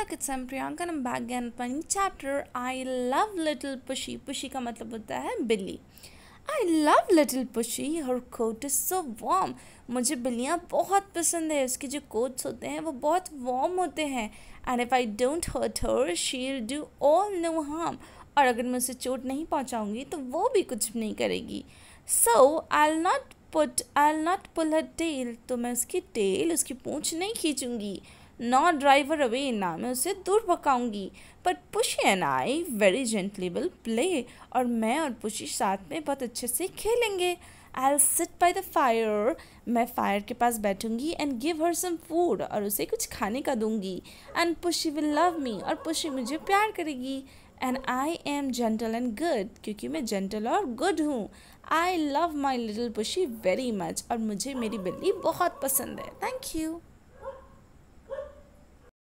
अलग इट्सम प्रियंका नम बैक गैन पन chapter I love little pussy pussy का मतलब होता है बिल्ली I love little pussy her coat is so warm मुझे बिल्लियाँ बहुत पसंद है उसके जो कोट्स होते हैं वो बहुत वॉम होते हैं and if I don't hurt her she'll do all know harm और अगर मैं उसे चोट नहीं पहुँचाऊँगी तो वो भी कुछ नहीं करेगी so I'll not put I'll not pull her tail तो मैं उसकी टेल उसकी पूँछ नहीं खींचूँगी नॉ ड्राइवर अवे ना मैं उसे दूर पकाऊंगी but pussy and I very gently will play और मैं और पुशी साथ में बहुत अच्छे से खेलेंगे I sit by the fire मैं फायर के पास बैठूंगी and give her some food और उसे कुछ खाने का दूंगी and pussy will love me और पुशी मुझे प्यार करेगी and I am gentle and good क्योंकि मैं जेंटल और गुड हूँ I love my little pussy very much और मुझे मेरी बिल्ली बहुत पसंद है थैंक यू